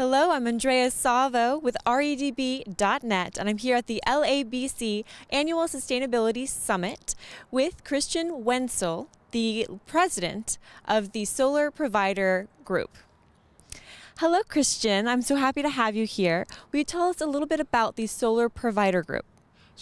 Hello, I'm Andrea Savo with REDB.net, and I'm here at the LABC Annual Sustainability Summit with Christian Wenzel, the president of the Solar Provider Group. Hello, Christian. I'm so happy to have you here. Will you tell us a little bit about the Solar Provider Group?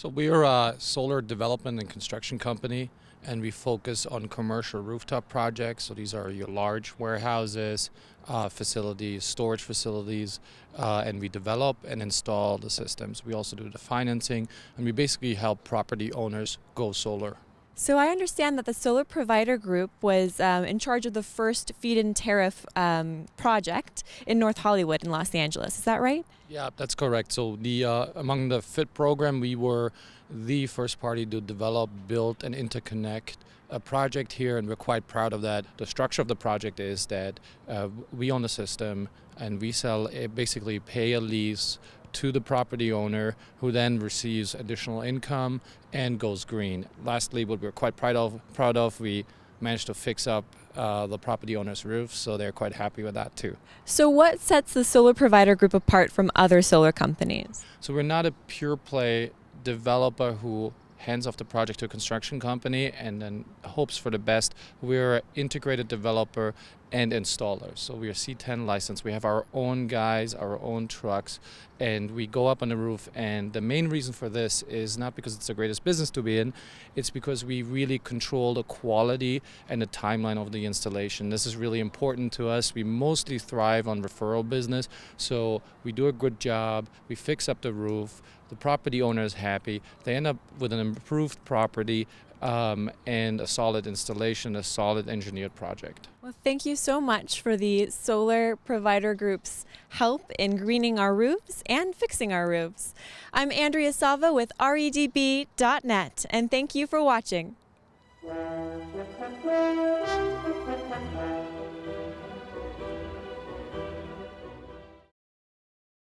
So we are a solar development and construction company and we focus on commercial rooftop projects. So these are your large warehouses, uh, facilities, storage facilities, uh, and we develop and install the systems. We also do the financing and we basically help property owners go solar. So I understand that the solar provider group was um, in charge of the first feed-in tariff um, project in North Hollywood in Los Angeles. Is that right? Yeah, that's correct. So the uh, among the FIT program, we were the first party to develop, build, and interconnect a project here, and we're quite proud of that. The structure of the project is that uh, we own the system and we sell eh, basically pay a lease to the property owner who then receives additional income and goes green. Lastly, what we're quite proud of, proud of we managed to fix up uh, the property owner's roof, so they're quite happy with that too. So, what sets the solar provider group apart from other solar companies? So, we're not a pure play developer who hands off the project to a construction company and then hopes for the best. We're an integrated developer and installers. So we are C10 licensed. We have our own guys, our own trucks, and we go up on the roof. And the main reason for this is not because it's the greatest business to be in, it's because we really control the quality and the timeline of the installation. This is really important to us. We mostly thrive on referral business, so we do a good job, we fix up the roof, the property owner is happy, they end up with an improved property, um, and a solid installation, a solid engineered project. Well, thank you so much for the solar provider group's help in greening our roofs and fixing our roofs. I'm Andrea Salva with redb.net, and thank you for watching.